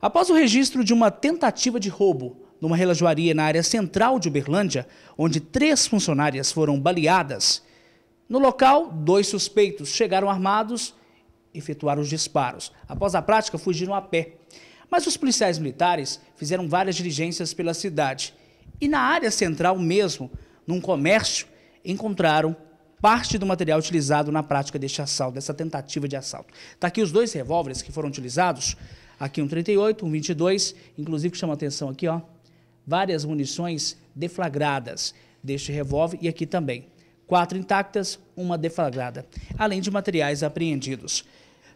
Após o registro de uma tentativa de roubo numa relojoaria na área central de Uberlândia, onde três funcionárias foram baleadas, no local, dois suspeitos chegaram armados e efetuaram os disparos. Após a prática, fugiram a pé. Mas os policiais militares fizeram várias diligências pela cidade. E na área central mesmo, num comércio, encontraram parte do material utilizado na prática deste assalto, dessa tentativa de assalto. Está aqui os dois revólveres que foram utilizados. Aqui um 38, um 22, inclusive que chama atenção aqui, ó, várias munições deflagradas deste revólver e aqui também. Quatro intactas, uma deflagrada, além de materiais apreendidos.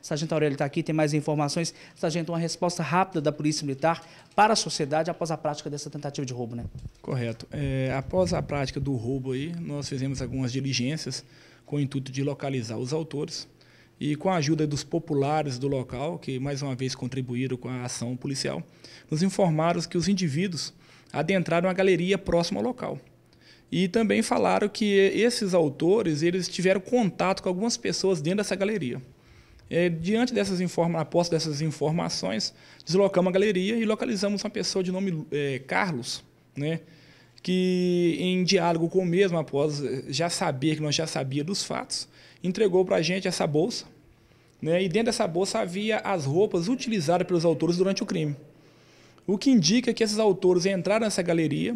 Sargento Aurélio está aqui, tem mais informações. Sargento, uma resposta rápida da Polícia Militar para a sociedade após a prática dessa tentativa de roubo, né? Correto. É, após a prática do roubo aí, nós fizemos algumas diligências com o intuito de localizar os autores e com a ajuda dos populares do local, que mais uma vez contribuíram com a ação policial, nos informaram que os indivíduos adentraram a galeria próxima ao local. E também falaram que esses autores eles tiveram contato com algumas pessoas dentro dessa galeria. É, diante dessas informações, após dessas informações, deslocamos a galeria e localizamos uma pessoa de nome é, Carlos, né? que em diálogo com o mesmo, após já saber que nós já sabia dos fatos, entregou para a gente essa bolsa. Né? E dentro dessa bolsa havia as roupas utilizadas pelos autores durante o crime. O que indica que esses autores entraram nessa galeria,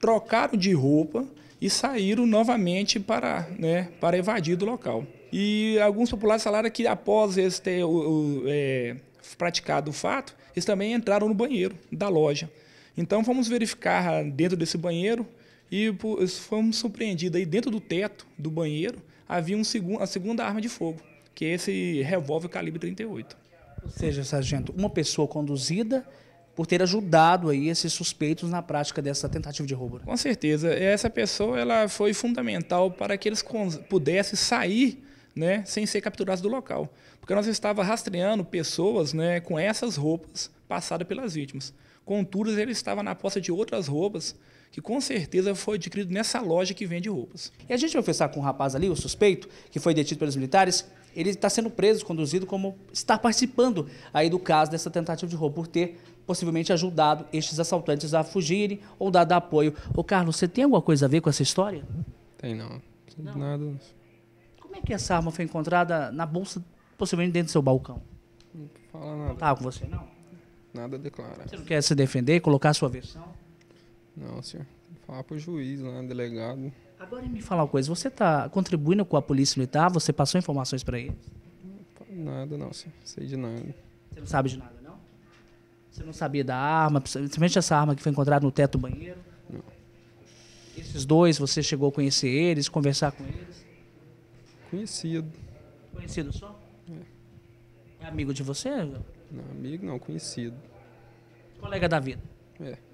trocaram de roupa e saíram novamente para, né, para evadir do local. E alguns populares falaram que após eles ter o, o, é, praticado o fato, eles também entraram no banheiro da loja. Então fomos verificar dentro desse banheiro e fomos surpreendidos aí dentro do teto do banheiro havia um segu a segunda arma de fogo, que é esse revólver calibre 38. Ou seja, sargento, uma pessoa conduzida por ter ajudado aí esses suspeitos na prática dessa tentativa de roubo. Né? Com certeza, essa pessoa ela foi fundamental para que eles pudessem sair né, sem ser capturados do local. Porque nós estávamos rastreando pessoas né, com essas roupas passadas pelas vítimas. Contudo, ele estava na posse de outras roupas que com certeza foi adquirido nessa loja que vende roupas. E a gente vai conversar com um rapaz ali, o suspeito, que foi detido pelos militares. Ele está sendo preso, conduzido como está participando aí do caso dessa tentativa de roubo por ter possivelmente ajudado estes assaltantes a fugirem ou dado apoio. Ô Carlos, você tem alguma coisa a ver com essa história? Tem não. não. Nada. Como é que essa arma foi encontrada na bolsa, possivelmente dentro do seu balcão? Não fala nada. Não tá com você, não? Nada a declarar. Você não quer se defender, colocar a sua versão? Não, senhor. Falar pro juiz lá, delegado. Agora me fala uma coisa, você está contribuindo com a polícia militar? Você passou informações para eles? nada não, senhor. Sei de nada. Você não sabe de nada, não? Você não sabia da arma, principalmente essa arma que foi encontrada no teto do banheiro? Não. Esses dois, você chegou a conhecer eles, conversar com eles? Conhecido. Conhecido só? É. é amigo de você? Não, amigo não, conhecido. Colega da vida? É.